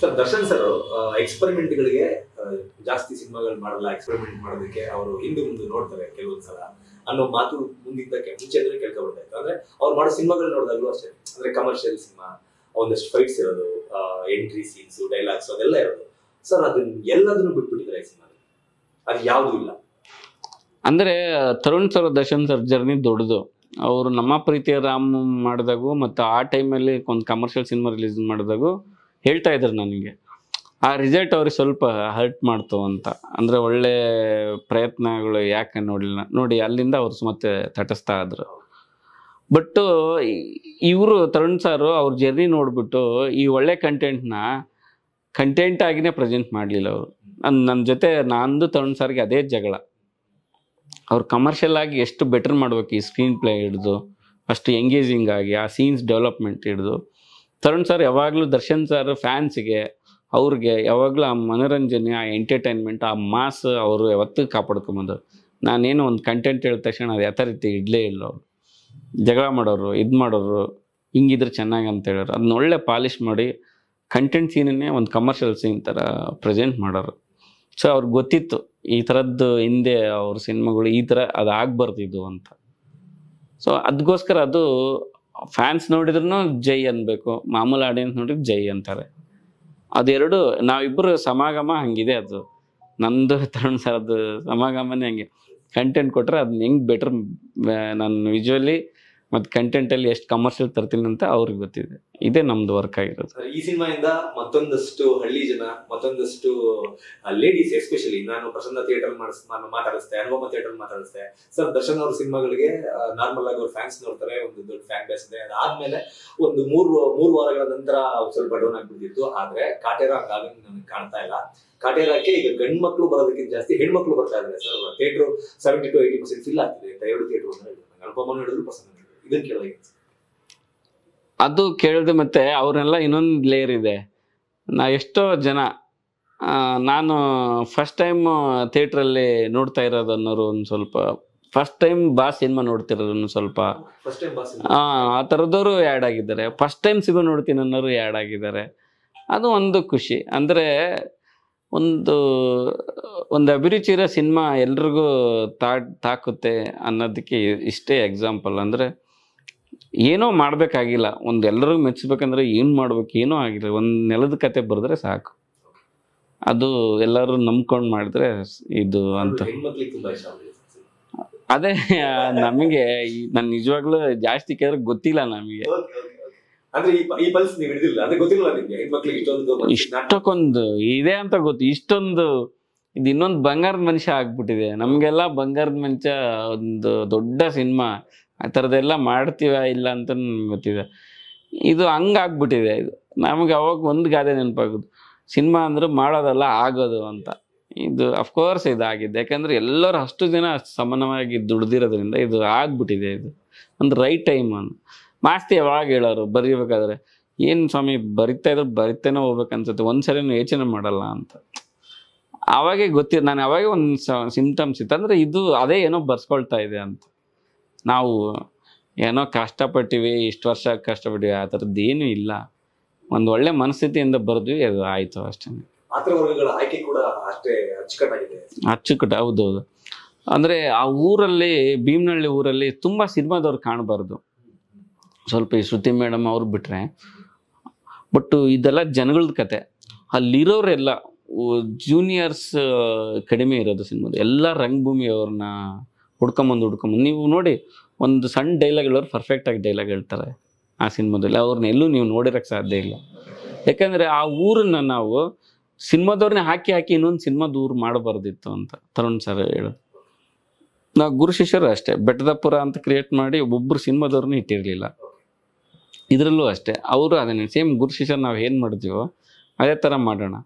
sir Darshan sir ಗಳಿಗೆ ಜಾಸ್ತಿ ಸಿನಿಮಾಗಳು ಮಾಡಲ್ಲ ಎಕ್ಸ್ಪೆರಿಮೆಂಟ್ ಮಾಡೋದಕ್ಕೆ ಅವರು ಹಿಂದೆ ಮುಂದೆ ನೋಡ್ತಾರೆ ಕೆಲವೊಂದ್ಸಲ ಸಲ ಅನ್ನೋ ಮಾತು ಮುಂದಿದ್ದಕ್ಕೆ ಮುಂಚೆ ಅಂದ್ರೆ ಇತ್ತು ಅಂದ್ರೆ ಅವ್ರು ಮಾಡೋ ಸಿನಿಮಾಗಳು ನೋಡಿದಾಗಲೂ ಅಷ್ಟೇ ಅಂದ್ರೆ ಕಮರ್ಷಿಯಲ್ ಸಿನಿಮಾ ಒಂದಷ್ಟು ಫೈಟ್ಸ್ ಇರೋದು ಎಂಟ್ರಿ ಸೀನ್ಸ್ ಡೈಲಾಗ್ಸ್ ಅದೆಲ್ಲ ಇರೋದು ಸರ್ ಅದನ್ನ ಎಲ್ಲದನ್ನು ಬಿಟ್ಬಿಟ್ಟಿದ್ರೆ ಈ ಸಿನಿಮಾ ಅದು ಯಾವುದೂ ಇಲ್ಲ ಅಂದ್ರೆ Tarun sir Darshan sir journey ದೊಡ್ಡದು ಅವರು ನಮ್ಮ ಪ್ರೀತಿಯ ರಾಮ್ ಮಾಡಿದಾಗೂ ಮತ್ತು ಆ ಟೈಮಲ್ಲಿ ಒಂದು ಕಮರ್ಷಿಯಲ್ ಸಿನಿಮಾ ರಿಲೀಸ್ ಮಾಡಿದಾಗೂ ಹೇಳ್ತಾ ಇದ್ರು ನನಗೆ ಆ ರಿಸಲ್ಟ್ ಅವ್ರಿಗೆ ಸ್ವಲ್ಪ ಹರ್ಟ್ ಮಾಡ್ತು ಅಂತ ಅಂದರೆ ಒಳ್ಳೆ ಪ್ರಯತ್ನಗಳು ಯಾಕೆ ನೋಡಿಲ್ಲ ನೋಡಿ ಅಲ್ಲಿಂದ ಅವ್ರು ಮತ್ತೆ ತಟಸ್ತಾ ಆದರು ಬಟ್ಟು ಇವರು ತರುಣ್ ಸಾರು ಅವ್ರ ಜರ್ನಿ ನೋಡಿಬಿಟ್ಟು ಈ ಒಳ್ಳೆ ಕಂಟೆಂಟ್ನ ಕಂಟೆಂಟ್ ಆಗಿನೇ ಪ್ರೆಸೆಂಟ್ ಮಾಡಲಿಲ್ಲ ಅವರು ನನ್ನ ನನ್ನ ಜೊತೆ ನಂದು ತರುಣ್ ಸಾರ್ಗೆ ಅದೇ ಜಗಳ ಅವ್ರು ಕಮರ್ಷಿಯಲ್ ಆಗಿ ಎಷ್ಟು ಬೆಟರ್ ಮಾಡ್ಬೇಕು ಈ ಸ್ಕ್ರೀನ್ ಪ್ಲೇ ಹಿಡಿದು ಅಷ್ಟು ಎಂಗೇಜಿಂಗ್ ಆಗಿ ಆ ಸೀನ್ಸ್ ಡೆವಲಪ್ಮೆಂಟ್ ಹಿಡ್ದು ತರುಣ್ ಸರ್ ಯಾವಾಗಲೂ ದರ್ಶನ್ ಸರ್ ಫ್ಯಾನ್ಸಿಗೆ ಅವ್ರಿಗೆ ಯಾವಾಗಲೂ ಆ ಮನೋರಂಜನೆ ಆ ಎಂಟರ್ಟೈನ್ಮೆಂಟ್ ಆ ಮಾಸ್ ಅವರು ಯಾವತ್ತೂ ಕಾಪಾಡ್ಕೊಂಬಂದು ನಾನೇನು ಒಂದು ಕಂಟೆಂಟ್ ಹೇಳಿದ ತಕ್ಷಣ ಅದು ಯಾವ ರೀತಿ ಇಡ್ಲೇ ಇಲ್ಲ ಅವರು ಜಗಳ ಮಾಡೋರು ಇದು ಮಾಡೋರು ಹಿಂಗಿದ್ರೆ ಚೆನ್ನಾಗಿ ಅಂತ ಹೇಳೋರು ಅದನ್ನ ಒಳ್ಳೆ ಪಾಲಿಶ್ ಮಾಡಿ ಕಂಟೆಂಟ್ ಸೀನನ್ನೇ ಒಂದು ಕಮರ್ಷಿಯಲ್ ಸೀನ್ ಥರ ಪ್ರೆಸೆಂಟ್ ಮಾಡೋರು ಸೊ ಅವ್ರಿಗೆ ಗೊತ್ತಿತ್ತು ಈ ಥರದ್ದು ಹಿಂದೆ ಅವ್ರ ಸಿನಿಮಾಗಳು ಈ ಥರ ಅದು ಆಗಬಾರ್ದು ಇದು ಅಂತ ಸೊ ಅದಕ್ಕೋಸ್ಕರ ಅದು ಫ್ಯಾನ್ಸ್ ನೋಡಿದ್ರು ಜೈ ಅನ್ಬೇಕು ಮಾಮೂಲಿ ಆಡಿಯನ್ಸ್ ನೋಡಿದ್ರೆ ಜೈ ಅಂತಾರೆ ಅದೆರಡು ನಾವಿಬ್ಬರು ಸಮಾಗಮ ಹಂಗಿದೆ ಅದು ನಂದು ತರುಣ್ ಅದು ಸಮಾಗಮನೇ ಹಂಗೆ ಕಂಟೆಂಟ್ ಕೊಟ್ಟರೆ ಅದನ್ನ ಹೆಂಗೆ ಬೆಟರ್ ನಾನು ವಿಜುವಲಿ ಕಂಟೆಂಟ್ ಕಂಟೆಂಟಲ್ಲಿ ಎಷ್ಟು ಕಮರ್ಷಿಯಲ್ ತರ್ತೀನಿ ಅಂತ ಅವ್ರಿಗೆ ಗೊತ್ತಿದೆ ಇದೇ ನಮ್ದು ವರ್ಕ್ ಆಗಿರೋದು ಈ ಇಂದ ಮತ್ತೊಂದಷ್ಟು ಹಳ್ಳಿ ಜನ ಮತ್ತೊಂದಷ್ಟು ಲೇಡೀಸ್ ಎಸ್ಪೆಷಲಿ ನಾನು ಪ್ರಸನ್ನ ಥಿಯೇಟರ್ ಮಾತಾಡಿಸ್ತೆ ಅನುಭವ ಥಿಯೇಟರ್ ಮಾತಾಡಿಸ್ತೆ ಸರ್ ದರ್ಶನ್ ಅವ್ರ ಸಿನಿಮಾಗಳಿಗೆ ನಾರ್ಮಲ್ ಆಗಿ ಅವ್ರ ಫ್ಯಾನ್ಸ್ ನೋಡ್ತಾರೆ ಒಂದು ದೊಡ್ಡ ಫ್ಯಾನ್ ಬೇಸ್ ಇದೆ ಅದಾದ್ಮೇಲೆ ಒಂದು ಮೂರು ಮೂರು ವಾರಗಳ ನಂತರ ಸ್ವಲ್ಪ ಡೌನ್ ಆಗ್ಬಿಟ್ಟಿತ್ತು ಆದ್ರೆ ಕಾಟೇರ ಆಗಿ ನನಗೆ ಕಾಣ್ತಾ ಇಲ್ಲ ಕಾಟೇರಕ್ಕೆ ಈಗ ಗಂಡು ಮಕ್ಕಳು ಬರೋದಕ್ಕಿಂತ ಜಾಸ್ತಿ ಹೆಣ್ಮಕ್ಳು ಬರ್ತಾ ಇದ್ದಾರೆ sir theatre seventy two eighty percent fill ಆಗ್ತಿದೆ ಎರಡು ಥಿಯೇಟರ್ ಅಂದ್ರೆ ಅನುಭವ ನೋಡಿದ್ರು ಪಸಂದ ಅದು ಕೇಳಿದೆ ಮತ್ತೆ ಅವ್ರನ್ನೆಲ್ಲ ಇನ್ನೊಂದು ಲೇಯರ್ ಇದೆ ನಾ ಎಷ್ಟೋ ಜನ ನಾನು ಫಸ್ಟ್ ಟೈಮ್ ಥಿಯೇಟ್ರಲ್ಲಿ ನೋಡ್ತಾ ಇರೋದು ಅನ್ನೋರು ಒಂದು ಸ್ವಲ್ಪ ಫಸ್ಟ್ ಟೈಮ್ ಬಾ ಸಿನಿಮಾ ನೋಡ್ತಿರೋದನ್ನು ಸ್ವಲ್ಪ ಆ ಥರದವರು ಆ್ಯಡ್ ಆಗಿದ್ದಾರೆ ಫಸ್ಟ್ ಟೈಮ್ ಸಿಗೋ ನೋಡ್ತೀನಿ ಅನ್ನೋರು ಆ್ಯಡ್ ಆಗಿದ್ದಾರೆ ಅದು ಒಂದು ಖುಷಿ ಅಂದರೆ ಒಂದು ಒಂದು ಅಭಿರುಚಿ ಇರೋ ಸಿನಿಮಾ ಎಲ್ರಿಗೂ ತಾ ತಾಕುತ್ತೆ ಅನ್ನೋದಕ್ಕೆ ಇಷ್ಟೇ ಎಕ್ಸಾಂಪಲ್ ಅಂದರೆ ಏನೋ ಮಾಡಬೇಕಾಗಿಲ್ಲ ಒಂದು ಎಲ್ಲರಿಗೂ ಮೆಚ್ಚಬೇಕಂದ್ರೆ ಏನು ಮಾಡ್ಬೇಕು ಏನೂ ಆಗಿಲ್ಲ ಒಂದು ನೆಲದ ಕತೆ ಬರೆದ್ರೆ ಸಾಕು ಅದು ಎಲ್ಲರೂ ನಂಬ್ಕೊಂಡು ಮಾಡಿದ್ರೆ ಇದು ಅಂತ ಅದೇ ನಮಗೆ ನಾನು ನಿಜವಾಗ್ಲೂ ಜಾಸ್ತಿ ಕೇಳಿದ್ರೆ ಗೊತ್ತಿಲ್ಲ ನಮಗೆ ಇಷ್ಟಕ್ಕೊಂದು ಇದೆ ಅಂತ ಗೊತ್ತು ಇಷ್ಟೊಂದು ಇದು ಇನ್ನೊಂದು ಬಂಗಾರದ ಮನುಷ್ಯ ಆಗ್ಬಿಟ್ಟಿದೆ ನಮಗೆಲ್ಲ ಬಂಗಾರದ ಮನುಷ್ಯ ಒಂದು ದೊಡ್ಡ ಸಿನಿಮಾ ಆ ಥರದ್ದೆಲ್ಲ ಮಾಡ್ತೀವ ಇಲ್ಲ ಅಂತ ಗೊತ್ತಿದೆ ಇದು ಹಂಗಾಗ್ಬಿಟ್ಟಿದೆ ಇದು ನಮಗೆ ಅವಾಗ ಒಂದು ಗಾದೆ ನೆನಪಾಗೋದು ಸಿನಿಮಾ ಅಂದರೆ ಮಾಡೋದಲ್ಲ ಆಗೋದು ಅಂತ ಇದು ಅಫ್ಕೋರ್ಸ್ ಇದಾಗಿದೆ ಯಾಕಂದರೆ ಎಲ್ಲರೂ ಅಷ್ಟು ಜನ ಸಮಾನವಾಗಿ ದುಡ್ದಿರೋದ್ರಿಂದ ಇದು ಆಗ್ಬಿಟ್ಟಿದೆ ಇದು ಒಂದು ರೈಟ್ ಟೈಮ್ ಅನ್ನು ಮಾಸ್ತಿ ಯಾವಾಗ ಹೇಳೋರು ಬರೀಬೇಕಾದ್ರೆ ಏನು ಸ್ವಾಮಿ ಬರಿತಾ ಇದ್ರೆ ಬರಿತಾನೆ ಹೋಗ್ಬೇಕನ್ಸುತ್ತೆ ಒಂದು ಸರಿನೂ ಯೋಚನೆ ಮಾಡಲ್ಲ ಅಂತ ಅವಾಗೆ ಗೊತ್ತಿದೆ ನಾನು ಅವಾಗೆ ಒಂದು ಸಿಂಪ್ಟಮ್ಸ್ ಇತ್ತು ಅಂದರೆ ಇದು ಅದೇ ಏನೋ ಬರ್ಸ್ಕೊಳ್ತಾ ಇದೆ ಅಂತ ನಾವು ಏನೋ ಕಷ್ಟಪಟ್ಟಿವಿ ಇಷ್ಟು ವರ್ಷ ಕಷ್ಟಪಟ್ಟಿವಿ ಆ ಥರದ್ದು ಏನೂ ಇಲ್ಲ ಒಂದು ಒಳ್ಳೆ ಮನಸ್ಥಿತಿಯಿಂದ ಬರೆದ್ವಿ ಅದು ಆಯಿತು ಅಷ್ಟೇ ಪಾತ್ರವರ್ಗಗಳ ಆಯ್ಕೆ ಕೂಡ ಅಷ್ಟೇ ಅಚ್ಚುಕಟ್ಟಾಗಿದೆ ಅಚ್ಚುಕಟ್ಟು ಹೌದೌದು ಅಂದರೆ ಆ ಊರಲ್ಲಿ ಭೀಮನಹಳ್ಳಿ ಊರಲ್ಲಿ ತುಂಬ ಸಿನಿಮಾದವ್ರು ಕಾಣಬಾರ್ದು ಸ್ವಲ್ಪ ಈ ಶ್ರುತಿ ಮೇಡಮ್ ಅವ್ರು ಬಿಟ್ಟರೆ ಬಟ್ ಇದೆಲ್ಲ ಜನಗಳದ ಕತೆ ಅಲ್ಲಿರೋರೆಲ್ಲ ಜೂನಿಯರ್ಸ್ ಕಡಿಮೆ ಇರೋದು ಸಿನಿಮಾದ ಎಲ್ಲ ರಂಗಭೂಮಿಯವ್ರನ್ನ ಹುಡ್ಕೊಂಬಂದು ಹುಡ್ಕೊಂಬಂದು ನೀವು ನೋಡಿ ಒಂದು ಸಣ್ಣ ಡೈಲಾಗ್ ಹೇಳೋರು ಪರ್ಫೆಕ್ಟಾಗಿ ಡೈಲಾಗ್ ಹೇಳ್ತಾರೆ ಆ ಸಿನಿಮಾದಲ್ಲಿ ಅವ್ರನ್ನ ಎಲ್ಲೂ ನೀವು ನೋಡಿರೋಕ್ಕೆ ಸಾಧ್ಯ ಇಲ್ಲ ಯಾಕಂದರೆ ಆ ಊರನ್ನು ನಾವು ಸಿನಿಮಾದವ್ರನ್ನೇ ಹಾಕಿ ಹಾಕಿ ಇನ್ನೊಂದು ಸಿನಿಮಾ ಊರು ಮಾಡಬಾರ್ದಿತ್ತು ಅಂತ ತರುಣ್ ಸರ್ ಹೇಳು ನಾವು ಗುರು ಶಿಷ್ಯರು ಅಷ್ಟೇ ಬೆಟ್ಟದಪುರ ಅಂತ ಕ್ರಿಯೇಟ್ ಮಾಡಿ ಒಬ್ಬರು ಸಿನಿಮಾದವ್ರನ್ನ ಇಟ್ಟಿರಲಿಲ್ಲ ಇದರಲ್ಲೂ ಅಷ್ಟೇ ಅವರು ಅದನ್ನೇ ಸೇಮ್ ಗುರು ಶಿಷ್ಯರು ನಾವು ಏನು ಮಾಡ್ತೀವೋ ಅದೇ ಥರ ಮಾಡೋಣ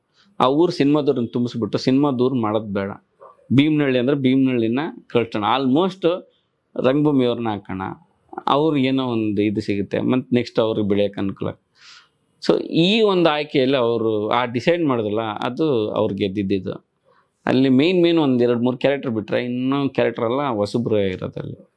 ಆ ಊರು ಸಿನಿಮಾದವ್ರನ್ನ ತುಂಬಿಸ್ಬಿಟ್ಟು ದೂರ ಮಾಡೋದು ಬೇಡ ಭೀಮನಹಳ್ಳಿ ಅಂದರೆ ಭೀಮನಹಳ್ಳಿನ ಕಳ್ಸೋಣ ಆಲ್ಮೋಸ್ಟ್ ರಂಗಭೂಮಿಯವ್ರನ್ನ ಹಾಕೋಣ ಅವ್ರಿಗೆ ಏನೋ ಒಂದು ಇದು ಸಿಗುತ್ತೆ ಮತ್ತು ನೆಕ್ಸ್ಟ್ ಅವ್ರಿಗೆ ಬೆಳೆಯೋಕೆ ಅನುಕೂಲ ಸೊ ಈ ಒಂದು ಆಯ್ಕೆಯಲ್ಲಿ ಅವರು ಆ ಡಿಸೈಡ್ ಮಾಡಿದಲ್ಲ ಅದು ಅವ್ರು ಗೆದ್ದಿದ್ದಿದ್ದು ಅಲ್ಲಿ ಮೇಯ್ನ್ ಮೇನ್ ಒಂದು ಎರಡು ಮೂರು ಕ್ಯಾರೆಕ್ಟರ್ ಬಿಟ್ಟರೆ ಇನ್ನೂ ಕ್ಯಾರೆಕ್ಟ್ರೆಲ್ಲ ಹೊಸಬ್ರು ಇರೋದಲ್ಲಿ